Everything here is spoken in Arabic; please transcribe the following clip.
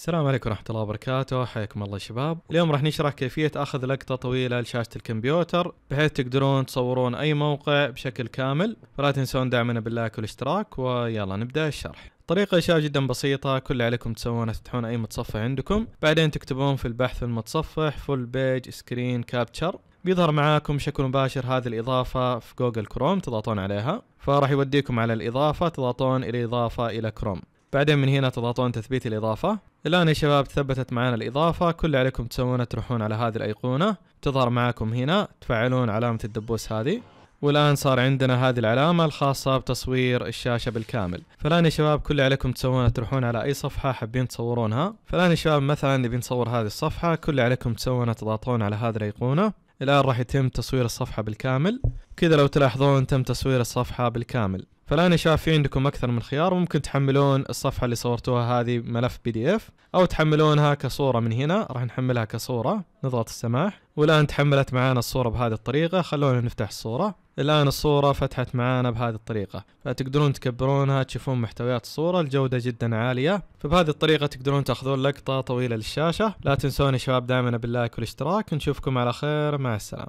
السلام عليكم ورحمة الله وبركاته، حياكم الله شباب. اليوم راح نشرح كيفية اخذ لقطة طويلة لشاشة الكمبيوتر بحيث تقدرون تصورون اي موقع بشكل كامل، فلا تنسون دعمنا باللايك والاشتراك ويلا نبدأ الشرح. طريقة اشياء جدا بسيطة كل اللي عليكم تسوونه تفتحون أي متصفح عندكم بعدين تكتبون في البحث في المتصفح فول بيج سكرين كابتشر بيظهر معاكم بشكل مباشر هذه الإضافة في جوجل كروم تضغطون عليها فراح يوديكم على الإضافة تضغطون إلى إضافة إلى كروم بعدين من هنا تضغطون تثبيت الإضافة الآن يا شباب ثبتت معنا الإضافة كل اللي عليكم تسوونه تروحون على هذه الأيقونة تظهر معاكم هنا تفعلون علامة الدبوس هذه والآن صار عندنا هذه العلامة الخاصة بتصوير الشاشة بالكامل فالآن يا شباب كل اللي عليكم تسوونه تروحون على أي صفحة حابين تصورونها فالآن يا شباب مثلا نبي نصور هذه الصفحة كل اللي عليكم تسوونه تضغطون على هذه الأيقونة الآن راح يتم تصوير الصفحة بالكامل كذا لو تلاحظون تم تصوير الصفحة بالكامل فالآن شاف في عندكم أكثر من خيار ممكن تحملون الصفحة اللي صورتوها هذه ملف بي دي اف أو تحملونها كصورة من هنا راح نحملها كصورة نضغط السماح والآن تحملت معانا الصورة بهذه الطريقة خلونا نفتح الصورة الآن الصورة فتحت معانا بهذه الطريقة فتقدرون تكبرونها تشوفون محتويات الصورة الجودة جدا عالية فبهذه الطريقة تقدرون تاخذون لقطة طويلة للشاشة لا تنسون يا شباب دائما باللايك والاشتراك نشوفكم على خير مع السلامة